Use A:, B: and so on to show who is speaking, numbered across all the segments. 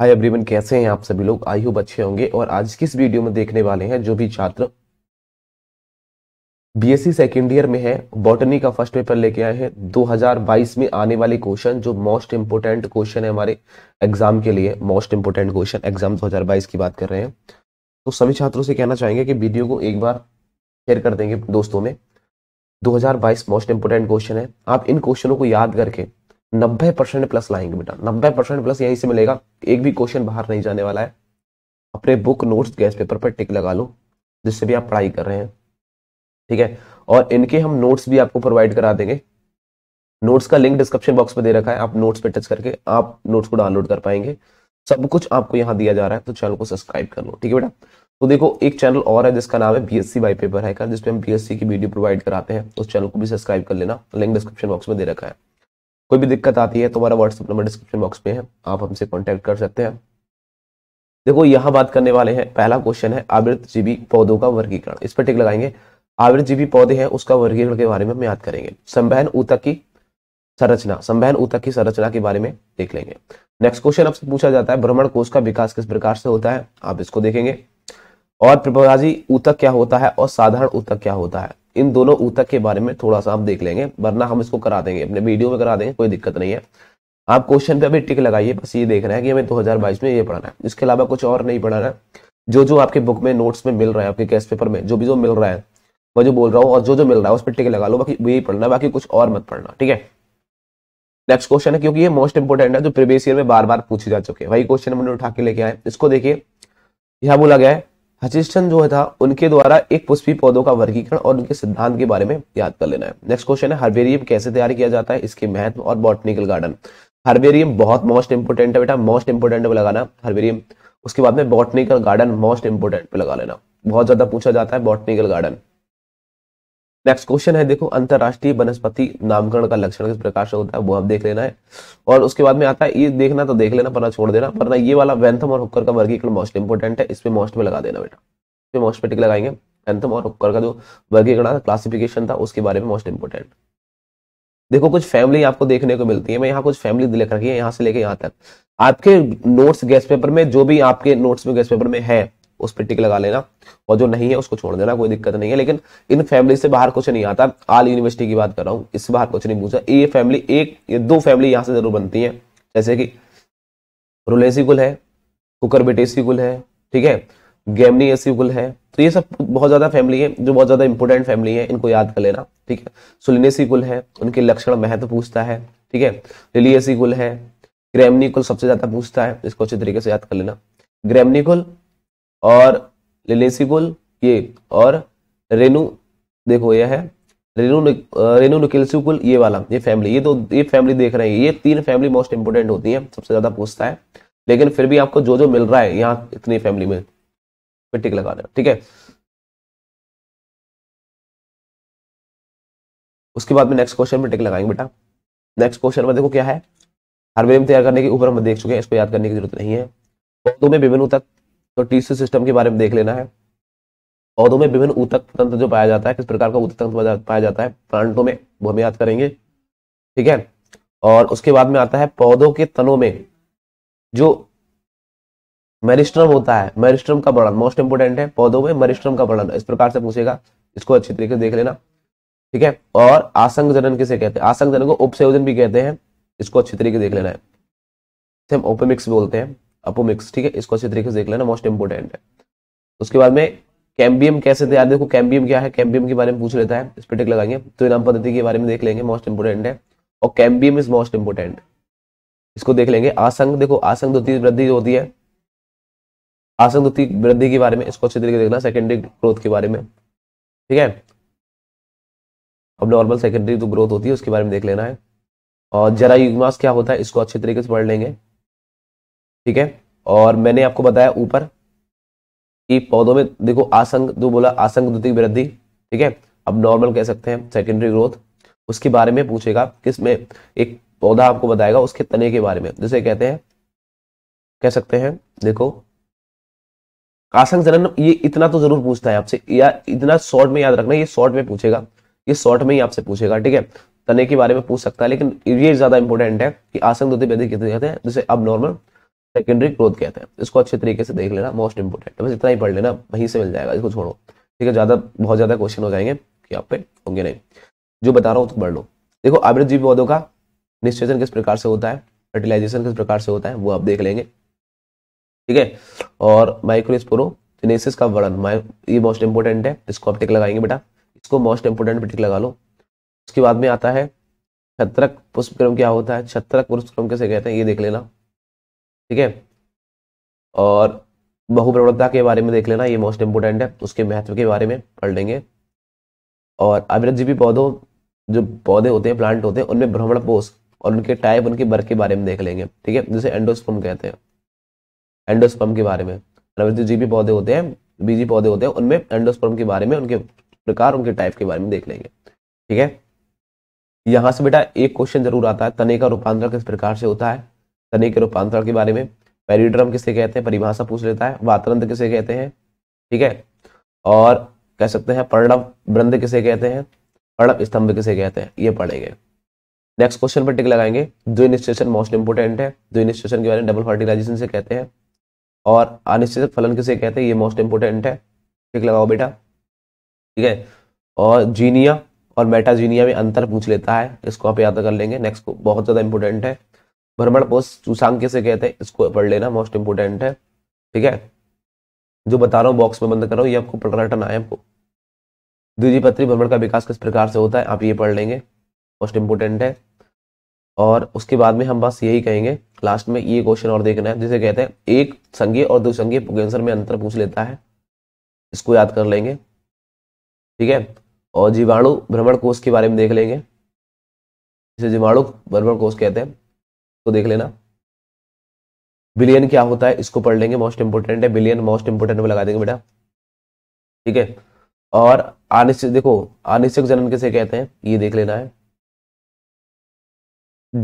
A: hi everyone कैसे हैं आप सभी लोग आई हो बच्चे होंगे और आज किस वीडियो में देखने वाले हैं जो भी छात्र बीएससी सेकेंड ईयर में है बॉटनी का फर्स्ट पेपर लेके आए हैं 2022 में आने वाले क्वेश्चन जो मोस्ट इंपोर्टेंट क्वेश्चन है हमारे एग्जाम के लिए मोस्ट इंपोर्टेंट क्वेश्चन एग्जाम दो की बात कर रहे हैं तो सभी छात्रों से कहना चाहेंगे कि वीडियो को एक बार शेयर कर देंगे दोस्तों में 2022 मोस्ट इंपोर्टेंट क्वेश्चन है आप इन क्वेश्चनों को याद करके नब्बे परसेंट प्लस लाएंगे बेटा नब्बे परसेंट प्लस यहीं से मिलेगा एक भी क्वेश्चन बाहर नहीं जाने वाला है अपने बुक नोट्स गैस पेपर पर टिक लगा लो जिससे भी आप पढ़ाई कर रहे हैं ठीक है और इनके हम नोट्स भी आपको प्रोवाइड करा देंगे नोट्स का लिंक डिस्क्रिप्शन बॉक्स में दे रखा है आप नोट्स पे टच करके आप नोट्स को डाउनलोड कर पाएंगे सब कुछ आपको यहाँ दिया जा रहा है तो चैनल को सब्सक्राइब कर लो ठीक है बेटा तो देखो एक चैनल और है जिसका नाम है B S C by paper है जिसमें हम बी की वीडियो प्रोवाइड कराते हैं उस चैनल को भी सब्सक्राइब कर लेना लिंक डिस्क्रिप्शन बॉक्स में दे रखा है कोई भी दिक्कत आती है तो हमारा व्हाट्सअप नंबर डिस्क्रिप्शन बॉक्स में है आप हमसे कॉन्टैक्ट कर सकते हैं देखो यहाँ बात करने वाले हैं पहला क्वेश्चन है आवृत जीवी पौधों का वर्गीकरण इस पर टिक लगाएंगे आवृत जीवी पौधे हैं उसका वर्गीकरण के बारे में हम याद करेंगे संबहन ऊतक की संरचना संबहन ऊतक की संरचना के बारे में देख लेंगे नेक्स्ट क्वेश्चन आपसे पूछा जाता है भ्रमण कोष का विकास किस प्रकार से होता है आप इसको देखेंगे और प्रभाजी ऊतक क्या होता है और साधारण ऊतक क्या होता है इन दोनों ऊतक के बारे में थोड़ा सा आप देख लेंगे वरना हम इसको करा देंगे अपने वीडियो में करा देंगे कोई दिक्कत नहीं है आप क्वेश्चन पे अभी टिक लगाइए बस ये देख रहे हैं कि हमें 2022 में ये पढ़ाना है इसके अलावा कुछ और नहीं पढ़ाना है जो जो आपके बुक में नोट्स में मिल रहा है आपके टेस्ट पेपर में जो भी जो मिल रहा है मैं जो बोल रहा हूँ और जो जो मिल रहा है उस पर टिक लगा लो बाकी वही पढ़ना है बाकी कुछ और मत पढ़ना ठीक है नेक्स्ट क्वेश्चन है क्योंकि ये मोस्ट इंपोर्टेंट है जो प्रीवियस ईयर में बार बार पूछे जा चुके हैं वही क्वेश्चन हमने उठा के लेके आए इसको देखिए यह बोला गया है हचिस्टन जो है था उनके द्वारा एक पुष्पी पौधों का वर्गीकरण और उनके सिद्धांत के बारे में याद कर लेना है नेक्स्ट क्वेश्चन है हर्बेरियम कैसे तैयार किया जाता है इसके महत्व और बॉटनिकल गार्डन हर्बेरियम बहुत मोस्ट इंपोर्टेंट है बेटा मोस्ट इंपोर्टेंट पे लगाना हर्बेरियम उसके बाद में बॉटनिकल गार्डन मोस्ट इंपोर्टेंट पे लगा लेना बहुत ज्यादा पूछा जाता है बॉटनिकल गार्डन नेक्स्ट क्वेश्चन है देखो अंतरराष्ट्रीय वनस्पति नामकरण का लक्षण किस प्रकार से होता है वो आप देख लेना है और उसके बाद में आता है ये देखना तो देख लेना पर छोड़ देना पर ये वाला वेंथम और हुक्कर का वर्गीकरण मोस्ट इंपोर्टेंट है इसमें मोस्ट में लगा देना बेटा इसमें मोस्ट पे टिक लगाएंगे वेंथम और हुक्कर का जो वर्गीकरण था क्लासिफिकेशन था उसके बारे में मोस्ट इंपोर्टेंट देखो कुछ फैमिली आपको देखने को मिलती है मैं यहाँ कुछ फैमिली लिख रखी है यहाँ से लेके यहाँ तक आपके नोट्स गैस पेपर में जो भी आपके नोट्स में गैस पेपर में है उस पर टिक लगा लेना और जो नहीं है उसको छोड़ देना कोई दिक्कत नहीं है लेकिन इन फैमिली से बाहर कुछ नहीं आता आल यूनिवर्सिटी की बात कर रहा हूँ इससे बाहर कुछ नहीं पूछा ये फैमिली एक ये दो फैमिली यहाँ से जरूर बनती है जैसे कि रुलेसी कुल है कुकर बेटेसी कुल है ठीक है गैमनी एसी कुल है तो ये सब बहुत ज्यादा फैमिली है जो बहुत ज्यादा इंपॉर्टेंट फैमिली है इनको याद कर लेना ठीक है सुलिनेसी कुल है उनके लक्षण महत्व पूछता है ठीक है लिलियसी कुल है ग्रेमनी कुल सबसे ज्यादा पूछता है इसको अच्छे तरीके से याद कर लेना ग्रेमनी कुल और रिलेसिबल ये और रेनू देखो यह है रेनू रेनू निकलसिबल ये वाला ये फैमिली ये तो ये फैमिली देख रहे हैं ये तीन फैमिली मोस्ट इंपोर्टेंट होती है सबसे ज्यादा पूछता है लेकिन फिर भी आपको जो जो मिल रहा है यहाँ इतनी फैमिली में टिक लगा देना ठीक है उसके बाद में नेक्स्ट क्वेश्चन में टिक लगाएंगे बेटा नेक्स्ट क्वेश्चन में देखो क्या है हारमोनियम तैयार करने के ऊपर हम देख चुके हैं इसको याद करने की जरूरत नहीं है पौधों में विभिन्न तक तो टीसी सिस्टम के बारे में देख लेना है पौधों में विभिन्न ऊतक तंत्र जो पाया जाता है किस प्रकार का ऊतक तंत्र पाया जाता है प्लांटों में वो हम याद करेंगे ठीक है और उसके बाद में आता है पौधों के तनों में जो मेरिस्ट्रम होता है मेरिस्ट्रम का वर्णन मोस्ट इंपोर्टेंट है पौधों में मेरिस्ट्रम का वर्णन इस प्रकार से पूछेगा इसको अच्छी तरीके से देख लेना ठीक है और आसंग जनन किसे कहते हैं आसंग जनन को उपसयोजन भी कहते हैं इसको अच्छी तरीके से देख लेना है ओपेमिक्स बोलते हैं अपोमिक्स ठीक है इसको अच्छी तरीके से देख लेना मोस्ट इंपोर्टेंट है उसके बाद में कैम्बियम कैसे तैयार देखो कैम्बियम क्या है कैम्बियम के बारे में पूछ लेता है इस पर टिक लगाएंगे तो इनाम पद्धति के बारे में देख लेंगे मोस्ट इंपोर्टेंट है और कैम्बियम इज मोस्ट इंपोर्टेंट इसको देख लेंगे आसंग देखो आसंग द्वितीय वृद्धि होती है आसंग द्वितीय वृद्धि के बारे में इसको अच्छी तरीके से देखना सेकेंडरी ग्रोथ के बारे में ठीक है अब नॉर्मल सेकेंडरी तो ग्रोथ होती है उसके बारे में देख लेना है और जरा युग्मास क्या होता है इसको अच्छे तरीके से पढ़ लेंगे ठीक है और मैंने आपको बताया ऊपर कि पौधों में देखो आसंग दो बोला आसंग द्वितीय वृद्धि ठीक है अब नॉर्मल कह सकते हैं सेकेंडरी ग्रोथ उसके बारे में पूछेगा किस में एक पौधा आपको बताएगा उसके तने के बारे में जिसे कहते हैं कह सकते हैं देखो आसंग जनन ये इतना तो जरूर पूछता है आपसे या इतना शॉर्ट में याद रखना ये शॉर्ट में पूछेगा ये शॉर्ट में ही आपसे पूछेगा ठीक है तने के बारे में पूछ सकता है लेकिन ये ज्यादा इंपॉर्टेंट है कि आसंग द्वितीय वृद्धि कितने कहते हैं जिसे अब नॉर्मल सेकेंडरी ग्रोथ कहते हैं इसको अच्छे तरीके से देख लेना मोस्ट तो इंपोर्टेंट बस इतना ही पढ़ लेना वहीं से मिल जाएगा इसको छोड़ो ठीक है ज़्यादा बहुत ज़्यादा क्वेश्चन हो जाएंगे कि आप पे होंगे नहीं जो बता रहा हूँ तो पढ़ लो देखो आवृत जीव पौधों का निश्चेषण किस प्रकार से होता है फर्टिलाइजेशन किस प्रकार से होता है वो आप देख लेंगे ठीक है और माइक्रोस्पोरो का वर्णन ये मोस्ट इंपोर्टेंट है इसको आप टिक लगाएंगे बेटा इसको मोस्ट इंपोर्टेंट टिक लगा लो उसके बाद में आता है छत्रक पुष्पक्रम क्या होता है छत्रक पुष्पक्रम कैसे कहते हैं ये देख लेना ठीक है और बहुप्रवणता के बारे में देख लेना ये मोस्ट इम्पोर्टेंट है उसके महत्व के बारे में पढ़ लेंगे और अभिरजीवी पौधों जो पौधे होते हैं प्लांट होते हैं उनमें भ्रमण पोष और उनके टाइप उनके वर्ग के बारे में देख लेंगे ठीक है जिसे एंडोस्पम कहते हैं एंडोस्पम के बारे में अभिरजीवी पौधे होते हैं बीजी पौधे होते हैं उनमें एंडोस्पम के बारे में उनके प्रकार उनके टाइप के बारे में देख लेंगे ठीक है यहाँ से बेटा एक क्वेश्चन जरूर आता है तने का रूपांतरण किस प्रकार से होता है के रूपांतरण के बारे में पेरिड्रम किसे कहते हैं परिभाषा पूछ लेता है वातरंत किसे कहते हैं ठीक है और कह सकते हैं पर्णव वृंद किसे कहते हैं पर्णव स्तंभ किसे कहते हैं ये पढ़ेंगे नेक्स्ट क्वेश्चन पर टिक लगाएंगे जो इनिस्ट्रेशन मोस्ट इंपोर्टेंट है जो इनिस्ट्रेशन के बारे में डबल फर्टिलाइजेशन से कहते हैं और अनिश्चित फलन किसे कहते हैं ये मोस्ट इंपोर्टेंट है टिक लगाओ बेटा ठीक है और जीनिया और मेटाजीनिया में अंतर पूछ लेता है इसको आप याद कर लेंगे नेक्स्ट बहुत ज़्यादा इंपोर्टेंट है भ्रमण कोष चूसांग कैसे कहते हैं इसको पढ़ लेना मोस्ट इंपोर्टेंट है ठीक है जो बता रहा हूँ बॉक्स में बंद करो ये आपको पलटना है आपको पत्री भ्रमण का विकास किस प्रकार से होता है आप ये पढ़ लेंगे मोस्ट इंपोर्टेंट है और उसके बाद में हम बस यही कहेंगे लास्ट में ये क्वेश्चन और देखना है जिसे कहते हैं एक संघीय और दो संज्ञे कैंसर में अंतर पूछ लेता है इसको याद कर लेंगे ठीक है और जीवाणु भ्रमण कोष के बारे में देख लेंगे जिसे जीवाणु भ्रमण कोष कहते हैं तो देख लेना बिलियन क्या होता है इसको पढ़ लेंगे मोस्ट इंपोर्टेंट है बिलियन मोस्ट इंपोर्टेंट में लगा देंगे बेटा ठीक है और अनिश्चित देखो अनिश्चित जनन किसे कहते हैं ये देख लेना है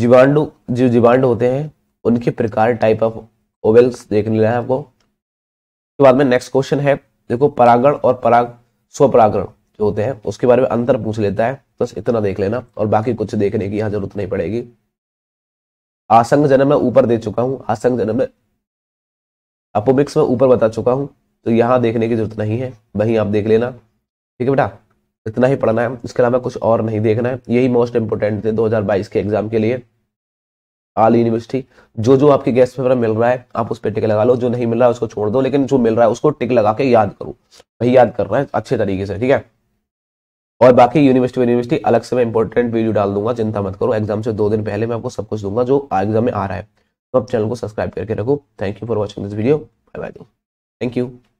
A: जीवाणु जो जीवाणु होते हैं उनके प्रकार टाइप ऑफ ओवेल्स देख लेना है आपको उसके बाद में नेक्स्ट क्वेश्चन है देखो परागण और पराग स्वपरागण जो होते हैं उसके बारे में अंतर पूछ लेता है बस इतना देख लेना और बाकी कुछ देखने की यहाँ जरूरत नहीं पड़ेगी आसंग जन्म में ऊपर दे चुका हूं आसंग जन्म में अपोमिक्स में ऊपर बता चुका हूं तो यहाँ देखने की जरूरत नहीं है वहीं आप देख लेना ठीक है बेटा इतना ही पढ़ना है इसके अलावा कुछ और नहीं देखना है यही मोस्ट इंपोर्टेंट थे 2022 के एग्जाम के लिए आल यूनिवर्सिटी जो जो आपके गैस पेपर मिल रहा है आप उस पर टिक लगा लो जो नहीं मिल रहा है उसको छोड़ दो लेकिन जो मिल रहा है उसको टिक लगा के याद करो वही याद कर रहा है अच्छे तरीके से ठीक है और बाकी यूनिवर्सिटी यूनिवर्सिटी अलग से मैं इंपॉर्टेंट वीडियो डाल दूंगा चिंता मत करो एग्जाम से दो दिन पहले मैं आपको सब कुछ दूंगा जो एग्जाम में आ रहा है तो आप चैनल को सब्सक्राइब करके रखो thank you for watching this video bye bye thank you